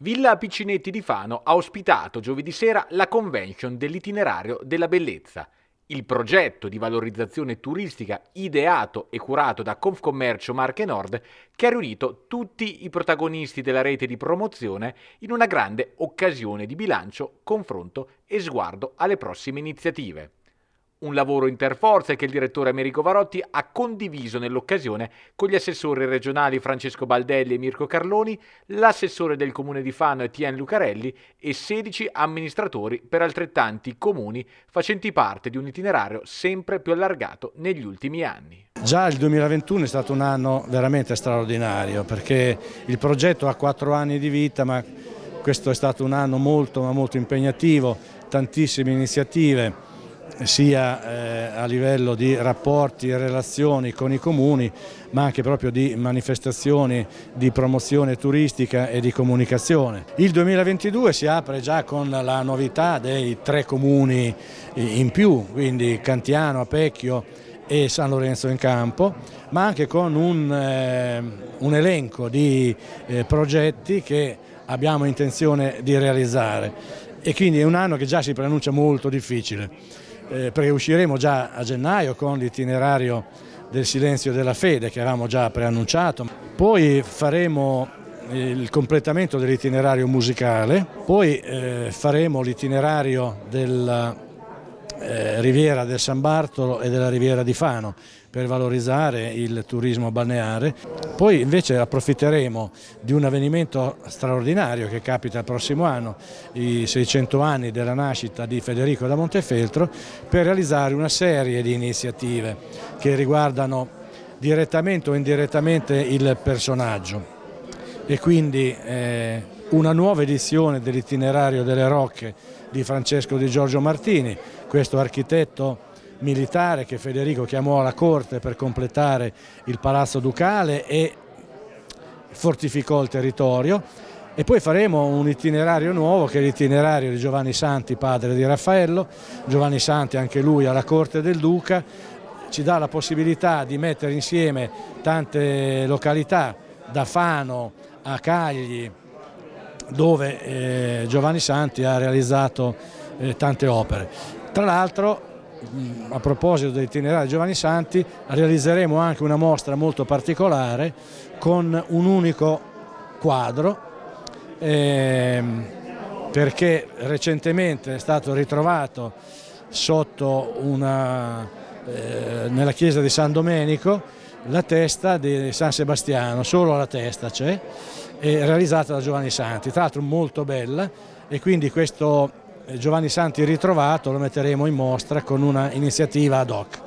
Villa Piccinetti di Fano ha ospitato giovedì sera la convention dell'itinerario della bellezza. Il progetto di valorizzazione turistica ideato e curato da Confcommercio Marche Nord che ha riunito tutti i protagonisti della rete di promozione in una grande occasione di bilancio, confronto e sguardo alle prossime iniziative. Un lavoro interforze che il direttore Americo Varotti ha condiviso nell'occasione con gli assessori regionali Francesco Baldelli e Mirko Carloni, l'assessore del comune di Fano Etienne Lucarelli e 16 amministratori per altrettanti comuni facenti parte di un itinerario sempre più allargato negli ultimi anni. Già il 2021 è stato un anno veramente straordinario perché il progetto ha quattro anni di vita ma questo è stato un anno molto, ma molto impegnativo, tantissime iniziative sia eh, a livello di rapporti e relazioni con i comuni ma anche proprio di manifestazioni di promozione turistica e di comunicazione. Il 2022 si apre già con la novità dei tre comuni in più, quindi Cantiano, Apecchio e San Lorenzo in Campo, ma anche con un, eh, un elenco di eh, progetti che abbiamo intenzione di realizzare e quindi è un anno che già si preannuncia molto difficile eh, perché usciremo già a gennaio con l'itinerario del silenzio della fede che avevamo già preannunciato. Poi faremo eh, il completamento dell'itinerario musicale, poi eh, faremo l'itinerario del eh, riviera del San Bartolo e della riviera di Fano per valorizzare il turismo balneare. Poi invece approfitteremo di un avvenimento straordinario che capita il prossimo anno, i 600 anni della nascita di Federico da Montefeltro, per realizzare una serie di iniziative che riguardano direttamente o indirettamente il personaggio e quindi eh, una nuova edizione dell'itinerario delle Rocche di Francesco Di Giorgio Martini, questo architetto militare che Federico chiamò alla corte per completare il palazzo ducale e fortificò il territorio e poi faremo un itinerario nuovo che è l'itinerario di Giovanni Santi, padre di Raffaello, Giovanni Santi anche lui alla corte del duca, ci dà la possibilità di mettere insieme tante località da Fano a Cagli, dove eh, Giovanni Santi ha realizzato eh, tante opere. Tra l'altro mm, a proposito dell'itinerario Giovanni Santi realizzeremo anche una mostra molto particolare con un unico quadro ehm, perché recentemente è stato ritrovato una, eh, nella chiesa di San Domenico la testa di San Sebastiano, solo la testa c'è, realizzata da Giovanni Santi, tra l'altro molto bella e quindi questo eh, Giovanni Santi ritrovato lo metteremo in mostra con una iniziativa ad hoc.